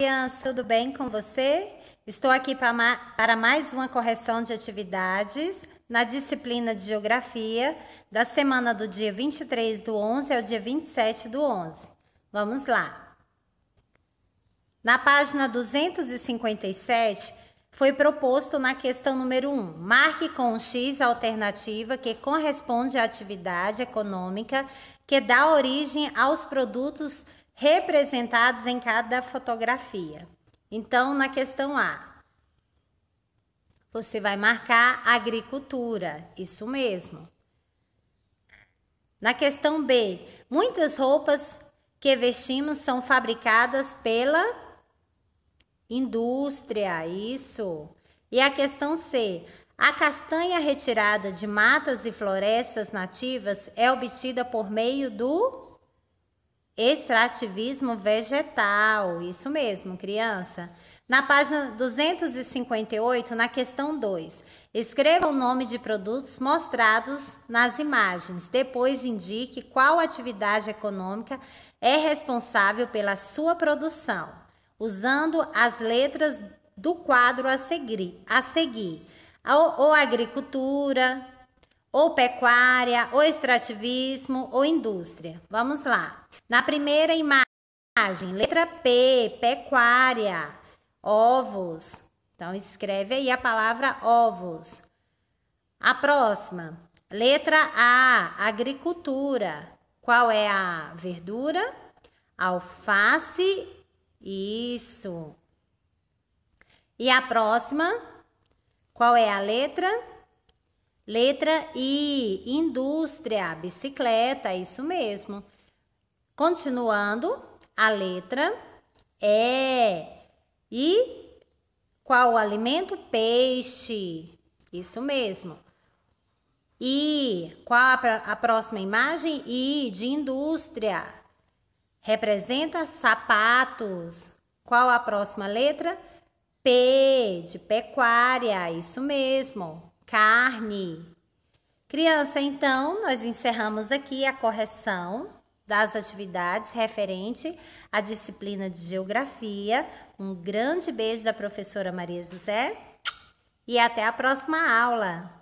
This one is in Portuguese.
Crianças, tudo bem com você? Estou aqui para mais uma correção de atividades na disciplina de Geografia da semana do dia 23 do 11 ao dia 27 do 11. Vamos lá! Na página 257, foi proposto na questão número 1, marque com um X a alternativa que corresponde à atividade econômica que dá origem aos produtos representados em cada fotografia. Então, na questão A, você vai marcar agricultura, isso mesmo. Na questão B, muitas roupas que vestimos são fabricadas pela indústria, isso. E a questão C, a castanha retirada de matas e florestas nativas é obtida por meio do Extrativismo vegetal, isso mesmo, criança. Na página 258, na questão 2, escreva o nome de produtos mostrados nas imagens. Depois indique qual atividade econômica é responsável pela sua produção, usando as letras do quadro a seguir. A seguir. a ou agricultura, ou pecuária, ou extrativismo, ou indústria. Vamos lá. Na primeira imagem, letra P, pecuária, ovos. Então, escreve aí a palavra ovos. A próxima, letra A, agricultura. Qual é a verdura? Alface. Isso. E a próxima, qual é a letra? Letra I, indústria, bicicleta, isso mesmo. Continuando, a letra E. E qual o alimento? Peixe. Isso mesmo. E qual a, a próxima imagem? I de indústria. Representa sapatos. Qual a próxima letra? P de pecuária. Isso mesmo carne. Criança, então, nós encerramos aqui a correção das atividades referente à disciplina de geografia. Um grande beijo da professora Maria José e até a próxima aula.